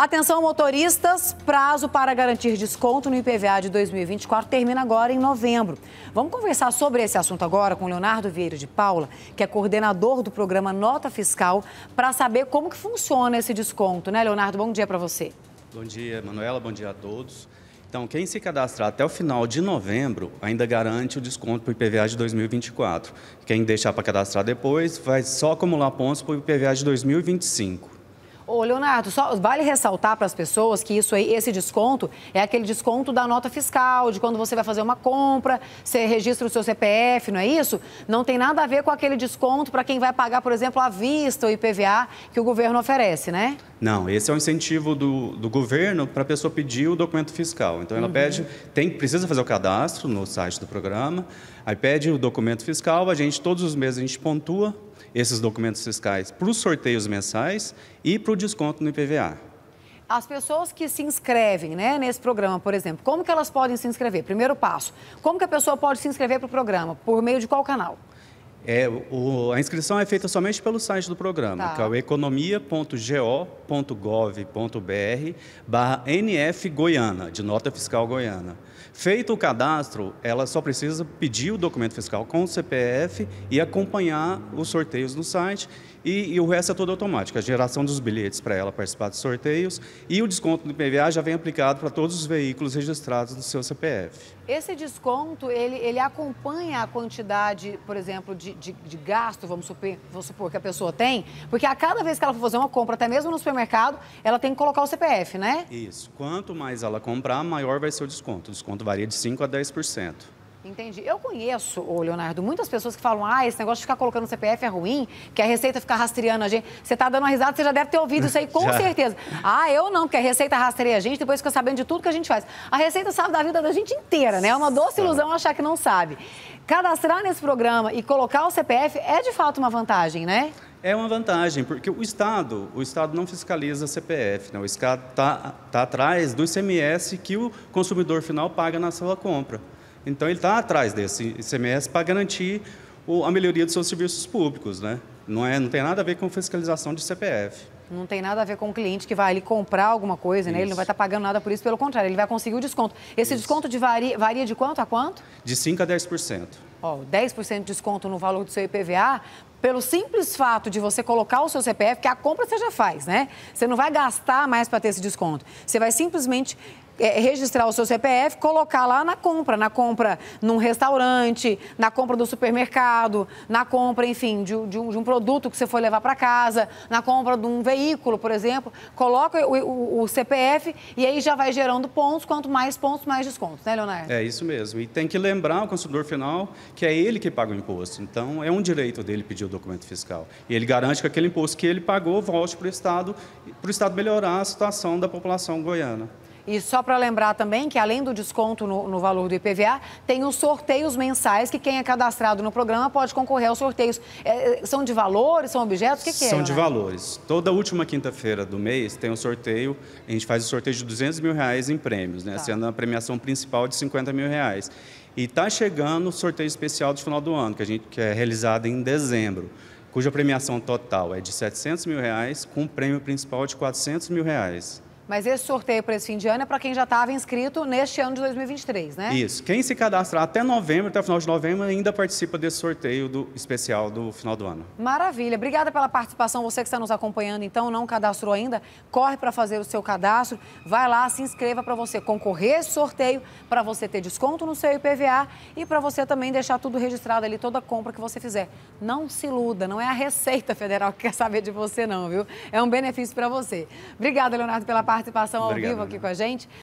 Atenção, motoristas, prazo para garantir desconto no IPVA de 2024 termina agora em novembro. Vamos conversar sobre esse assunto agora com Leonardo Vieira de Paula, que é coordenador do programa Nota Fiscal, para saber como que funciona esse desconto, né, Leonardo? Bom dia para você. Bom dia, Manuela. Bom dia a todos. Então, quem se cadastrar até o final de novembro ainda garante o desconto para o IPVA de 2024. Quem deixar para cadastrar depois vai só acumular pontos para o IPVA de 2025. Ô, Leonardo, só vale ressaltar para as pessoas que isso aí, esse desconto é aquele desconto da nota fiscal, de quando você vai fazer uma compra, você registra o seu CPF, não é isso? Não tem nada a ver com aquele desconto para quem vai pagar, por exemplo, à vista ou IPVA que o governo oferece, né? Não, esse é um incentivo do, do governo para a pessoa pedir o documento fiscal. Então, ela uhum. pede, tem, precisa fazer o cadastro no site do programa, aí pede o documento fiscal, a gente, todos os meses, a gente pontua esses documentos fiscais para os sorteios mensais e para o desconto no IPVA. As pessoas que se inscrevem né, nesse programa, por exemplo, como que elas podem se inscrever? Primeiro passo, como que a pessoa pode se inscrever para o programa? Por meio de qual canal? É, o, a inscrição é feita somente pelo site do programa, tá. que é o economia.go.gov.br barra NF Goiana, de nota fiscal goiana. Feito o cadastro, ela só precisa pedir o documento fiscal com o CPF e acompanhar os sorteios no site e, e, o resto é todo automático. A geração dos bilhetes para ela participar dos sorteios e o desconto do IPVA já vem aplicado para todos os veículos registrados no seu CPF. Esse desconto, ele, ele acompanha a quantidade, por exemplo, de, de, de gasto, vamos supor, vamos supor, que a pessoa tem, porque a cada vez que ela for fazer uma compra, até mesmo no supermercado, ela tem que colocar o CPF, né? Isso. Quanto mais ela comprar, maior vai ser o desconto. O desconto varia de 5% a 10%. Entendi. Eu conheço, ô Leonardo, muitas pessoas que falam, ah, esse negócio de ficar colocando o CPF é ruim, que a Receita fica rastreando a gente. Você está dando uma risada, você já deve ter ouvido isso aí, com certeza. Ah, eu não, porque a Receita rastreia a gente, depois fica sabendo de tudo que a gente faz. A Receita sabe da vida da gente inteira, né? É uma doce ilusão achar que não sabe cadastrar nesse programa e colocar o CPF é de fato uma vantagem, né? É uma vantagem, porque o Estado, o Estado não fiscaliza CPF, né? o Estado está tá atrás do ICMS que o consumidor final paga na sua compra. Então ele está atrás desse ICMS para garantir o, a melhoria dos seus serviços públicos. Né? Não, é, não tem nada a ver com fiscalização de CPF. Não tem nada a ver com o cliente que vai ali comprar alguma coisa, isso. né? Ele não vai estar tá pagando nada por isso, pelo contrário, ele vai conseguir o desconto. Esse isso. desconto de varia, varia de quanto a quanto? De 5% a 10%. Ó, 10% de desconto no valor do seu IPVA pelo simples fato de você colocar o seu CPF, que a compra você já faz, né? Você não vai gastar mais para ter esse desconto. Você vai simplesmente é, registrar o seu CPF, colocar lá na compra, na compra num restaurante, na compra do supermercado, na compra, enfim, de, de, um, de um, produto que você for levar para casa, na compra de um veículo, por exemplo, coloca o, o, o, CPF e aí já vai gerando pontos, quanto mais pontos, mais descontos, né, Leonardo? É isso mesmo. E tem que lembrar o consumidor final que é ele que paga o imposto. Então, é um direito dele pedir o documento fiscal. E ele garante que aquele imposto que ele pagou volte para o Estado, para o Estado melhorar a situação da população goiana. E só para lembrar também que, além do desconto no, no, valor do IPVA, tem os sorteios mensais que quem é cadastrado no programa pode concorrer aos sorteios. É, é são de valores, são objetos? O que, que é? São né? de valores. Toda última quinta-feira do mês tem um sorteio, a gente faz o um sorteio de 200 mil reais em prêmios, né? Tá. sendo a premiação principal de 50 mil reais. E está chegando o sorteio especial de final do ano, que, a gente, que é realizado em dezembro, cuja premiação total é de 700 mil reais, com um prêmio principal de 400 mil reais. Mas esse sorteio para esse fim de ano é para quem já estava inscrito neste ano de 2023, né? Isso. Quem se cadastrar até novembro, até o final de novembro, ainda participa desse sorteio do especial do final do ano. Maravilha. Obrigada pela participação. Você que está nos acompanhando, então, não cadastrou ainda, corre para fazer o seu cadastro. Vai lá, se inscreva para você concorrer a esse sorteio, para você ter desconto no seu IPVA e para você também deixar tudo registrado ali, toda compra que você fizer. Não se iluda, não é a Receita Federal que quer saber de você, não, viu? É um benefício para você. Obrigada, Leonardo, pela participação participação ao Obrigado, vivo aqui com a gente.